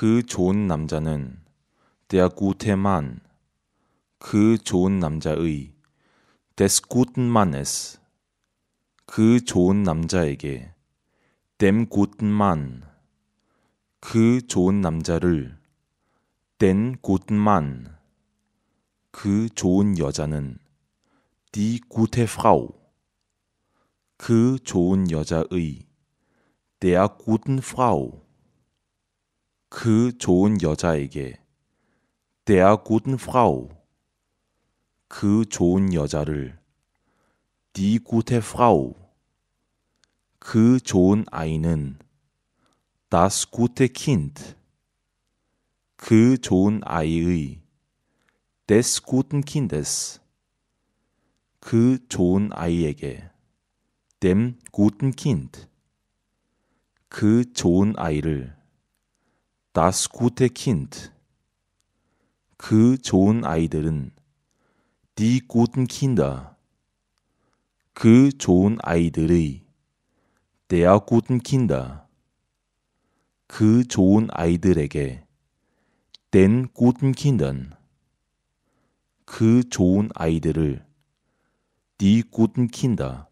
그 좋은 남자는 der gute Mann 그 좋은 남자의 des guten Mannes 그 좋은 남자에게 dem guten Mann 그 좋은 남자를 den guten Mann 그 좋은 여자는 die gute Frau 그 좋은 여자의 der guten Frau 그 좋은 여자에게 der guten Frau 그 좋은 여자를 die gute Frau 그 좋은 아이는 das gute Kind 그 좋은 아이의 des guten Kindes 그 좋은 아이에게 dem guten Kind 그 좋은 아이를 Das gute Kind. 그 좋은 아이들은 Die guten Kinder. 그 좋은 아이들의 Der guten Kinder. 그 좋은 아이들에게 Den guten Kindern. 그 좋은 아이들을 Die guten Kinder.